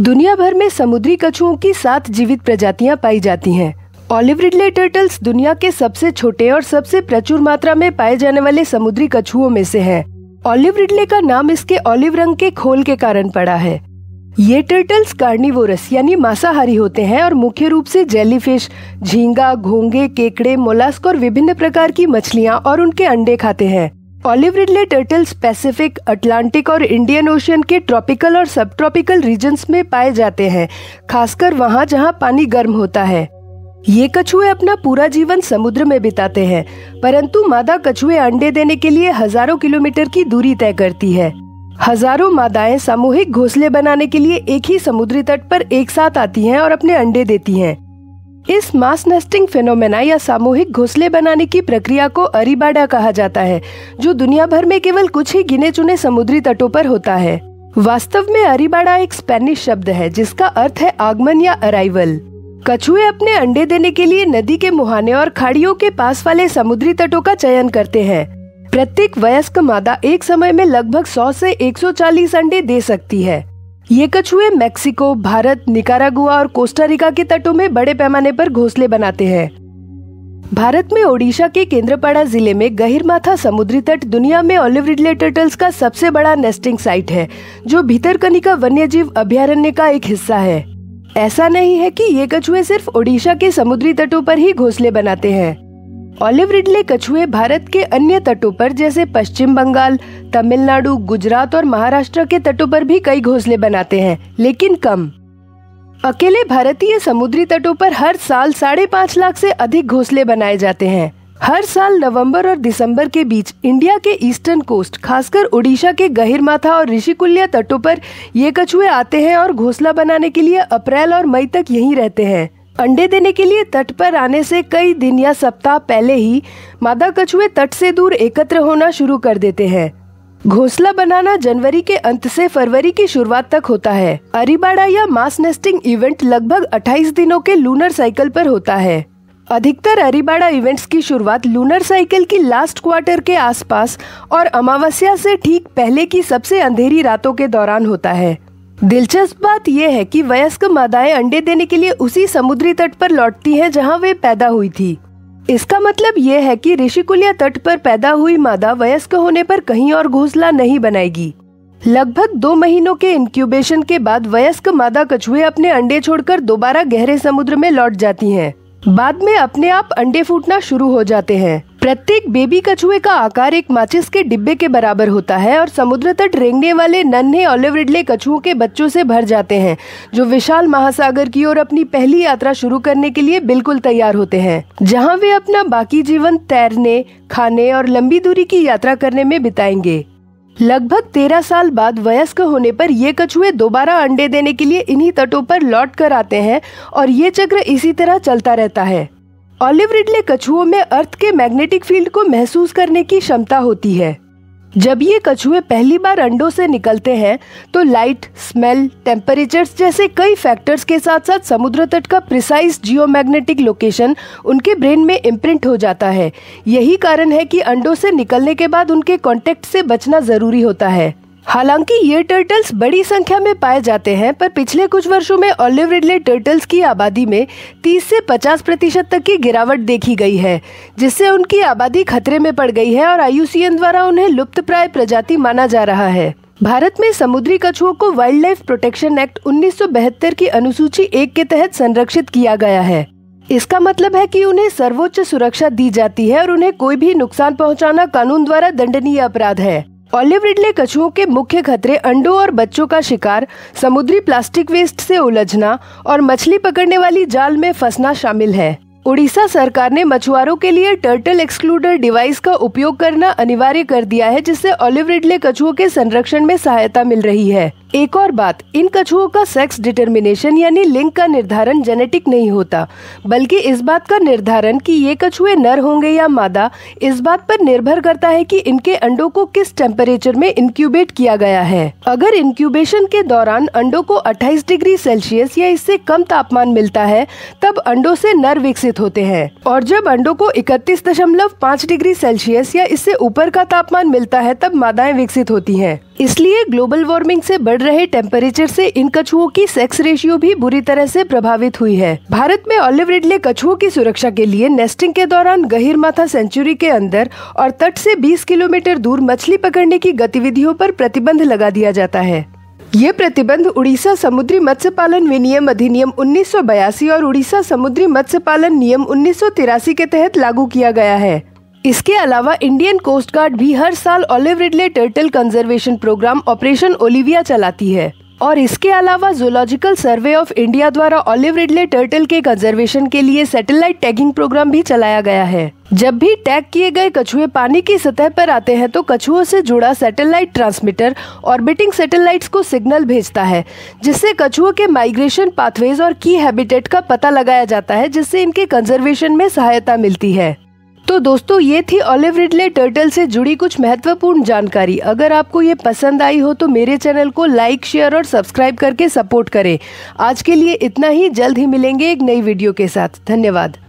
दुनिया भर में समुद्री कछुओं की सात जीवित प्रजातियां पाई जाती हैं। ऑलिव रिडले टर्टल्स दुनिया के सबसे छोटे और सबसे प्रचुर मात्रा में पाए जाने वाले समुद्री कछुओं में से हैं। ऑलिव रिडले का नाम इसके ऑलिव रंग के खोल के कारण पड़ा है ये टर्टल्स कार्निवोरस यानी मांसाहारी होते हैं और मुख्य रूप से जेलीफिश, झींगा घोंगे केकड़े मोलास्क और विभिन्न प्रकार की मछलियाँ और उनके अंडे खाते हैं olive ridley turtles Pacific Atlantic और इंडियन ओशियन के ट्रॉपिकल और सब ट्रॉपिकल रीजन्स में पाए जाते हैं खासकर वहाँ जहाँ पानी गर्म होता है ये कछुए अपना पूरा जीवन समुद्र में बिताते हैं परंतु मादा कछुए अंडे देने के लिए हजारों किलोमीटर की दूरी तय करती है हजारों मादाएं सामूहिक घोंसले बनाने के लिए एक ही समुद्री तट पर एक साथ आती हैं और अपने अंडे देती हैं इस मास नेस्टिंग फेनोमेना या सामूहिक घोंसले बनाने की प्रक्रिया को अरिबाडा कहा जाता है जो दुनिया भर में केवल कुछ ही गिने चुने समुद्री तटों पर होता है वास्तव में अरिबाडा एक स्पेनिश शब्द है जिसका अर्थ है आगमन या अराइवल कछुए अपने अंडे देने के लिए नदी के मुहाने और खाड़ियों के पास वाले समुद्री तटों का चयन करते हैं प्रत्येक वयस्क मादा एक समय में लगभग 100 से 140 अंडे दे सकती है ये कछुए मेक्सिको भारत निकारागुआ और कोस्टारिका के तटों में बड़े पैमाने पर घोंसले बनाते हैं भारत में ओडिशा के केंद्रपाड़ा जिले में गहिरमाथा समुद्री तट दुनिया में ऑलिव रिडले टर्टल्स का सबसे बड़ा नेस्टिंग साइट है जो भीतरकनिका जीव अभ्यारण्य का एक हिस्सा है ऐसा नहीं है कि ये कछुए सिर्फ ओडिशा के समुद्री तटों पर ही घोंसले बनाते हैं ऑलिव रिडले कछुए भारत के अन्य तटों पर जैसे पश्चिम बंगाल तमिलनाडु गुजरात और महाराष्ट्र के तटों पर भी कई घोंसले बनाते हैं लेकिन कम अकेले भारतीय समुद्री तटों पर हर साल साढ़े पाँच लाख से अधिक घोंसले बनाए जाते हैं हर साल नवंबर और दिसंबर के बीच इंडिया के ईस्टर्न कोस्ट खासकर ओडिशा के गहिरमाथा और ऋषिकुल्या तटों पर ये कछुए आते हैं और घोंसला बनाने के लिए अप्रैल और मई तक यहीं रहते हैं अंडे देने के लिए तट पर आने से कई दिन या सप्ताह पहले ही मादा कछुए तट से दूर एकत्र होना शुरू कर देते हैं घोंसला बनाना जनवरी के अंत से फरवरी की शुरुआत तक होता है अरिबाड़ा या मास नेस्टिंग इवेंट लगभग 28 दिनों के लूनर साइकिल पर होता है अधिकतर अरिबाड़ा इवेंट्स की शुरुआत लूनर साइकिल की लास्ट क्वार्टर के आसपास और अमावस्या से ठीक पहले की सबसे अंधेरी रातों के दौरान होता है दिलचस्प बात यह है कि वयस्क मादाएं अंडे देने के लिए उसी समुद्री तट पर लौटती हैं जहां वे पैदा हुई थी इसका मतलब यह है कि ऋषिकुलिया तट पर पैदा हुई मादा वयस्क होने पर कहीं और घोंसला नहीं बनाएगी लगभग दो महीनों के इंक्यूबेशन के बाद वयस्क मादा कछुए अपने अंडे छोड़कर दोबारा गहरे समुद्र में लौट जाती हैं। बाद में अपने आप अंडे फूटना शुरू हो जाते हैं प्रत्येक बेबी कछुए का आकार एक माचिस के डिब्बे के बराबर होता है और समुद्र तट रेंगने वाले नन्हे ऑलिव रिडले कछुओं के बच्चों से भर जाते हैं जो विशाल महासागर की ओर अपनी पहली यात्रा शुरू करने के लिए बिल्कुल तैयार होते हैं जहां वे अपना बाकी जीवन तैरने खाने और लंबी दूरी की यात्रा करने में बिताएंगे लगभग तेरह साल बाद वयस्क होने पर ये कछुए दोबारा अंडे देने के लिए इन्हीं तटों पर लौट कर आते हैं और ये चक्र इसी तरह चलता रहता है ऑलिव रिडले कछुओं में अर्थ के मैग्नेटिक फील्ड को महसूस करने की क्षमता होती है जब ये कछुए पहली बार अंडों से निकलते हैं तो लाइट स्मेल टेम्परेचर जैसे कई फैक्टर्स के साथ साथ समुद्र तट का प्रिसाइज जियोमैग्नेटिक लोकेशन उनके ब्रेन में इम्प्रिंट हो जाता है यही कारण है कि अंडों से निकलने के बाद उनके कॉन्टेक्ट से बचना ज़रूरी होता है हालांकि ये टर्टल्स बड़ी संख्या में पाए जाते हैं पर पिछले कुछ वर्षों में ऑलिव रिडले टर्टल्स की आबादी में 30 से 50 प्रतिशत तक की गिरावट देखी गई है जिससे उनकी आबादी खतरे में पड़ गई है और आयुसीएन द्वारा उन्हें लुप्त प्राय प्रजाति माना जा रहा है भारत में समुद्री कछुओं को वाइल्ड लाइफ प्रोटेक्शन एक्ट उन्नीस की अनुसूची एक के तहत संरक्षित किया गया है इसका मतलब है कि उन्हें सर्वोच्च सुरक्षा दी जाती है और उन्हें कोई भी नुकसान पहुंचाना कानून द्वारा दंडनीय अपराध है ऑलिव रिडले कछुओं के मुख्य खतरे अंडों और बच्चों का शिकार समुद्री प्लास्टिक वेस्ट से उलझना और मछली पकड़ने वाली जाल में फंसना शामिल है उड़ीसा सरकार ने मछुआरों के लिए टर्टल एक्सक्लूडर डिवाइस का उपयोग करना अनिवार्य कर दिया है जिससे ऑलिव रिडले कछुओं के संरक्षण में सहायता मिल रही है एक और बात इन कछुओं का सेक्स डिटर्मिनेशन यानी लिंग का निर्धारण जेनेटिक नहीं होता बल्कि इस बात का निर्धारण कि ये कछुए नर होंगे या मादा इस बात पर निर्भर करता है कि इनके अंडों को किस टेम्परेचर में इंक्यूबेट किया गया है अगर इंक्यूबेशन के दौरान अंडों को 28 डिग्री सेल्सियस या इससे कम तापमान मिलता है तब अंडो से नर विकसित होते हैं और जब अंडो को इकतीस डिग्री सेल्सियस या इससे ऊपर का तापमान मिलता है तब मादाएं विकसित होती है इसलिए ग्लोबल वार्मिंग से बढ़ रहे टेम्परेचर से इन कछुओं की सेक्स रेशियो भी बुरी तरह से प्रभावित हुई है भारत में ऑलिव रिडले कछुओं की सुरक्षा के लिए नेस्टिंग के दौरान गहिर माथा सेंचुरी के अंदर और तट से 20 किलोमीटर दूर मछली पकड़ने की गतिविधियों पर प्रतिबंध लगा दिया जाता है ये प्रतिबंध उड़ीसा समुद्री मत्स्य पालन विनियम अधिनियम उन्नीस और उड़ीसा समुद्री मत्स्य पालन नियम उन्नीस के तहत लागू किया गया है इसके अलावा इंडियन कोस्ट गार्ड भी हर साल olive ridley turtle conservation programme operation Olivia चलाती है और इसके अलावा जोलॉजिकल सर्वे ऑफ इंडिया द्वारा ऑलिव रिडले टर्टल के कंजर्वेशन के लिए सैटेलाइट टैगिंग प्रोग्राम भी चलाया गया है जब भी टैग किए गए कछुए पानी की सतह पर आते हैं तो कछुओं से जुड़ा सैटेलाइट ट्रांसमीटर ऑर्बिटिंग सैटेलाइट्स को सिग्नल भेजता है जिससे कछुओं के माइग्रेशन पाथवेज और की हैबिटेट का पता लगाया जाता है जिससे इनके कंजर्वेशन में सहायता मिलती है तो दोस्तों ये थी ऑलिव रिडले टर्टल से जुड़ी कुछ महत्वपूर्ण जानकारी अगर आपको ये पसंद आई हो तो मेरे चैनल को लाइक शेयर और सब्सक्राइब करके सपोर्ट करें आज के लिए इतना ही जल्द ही मिलेंगे एक नई वीडियो के साथ धन्यवाद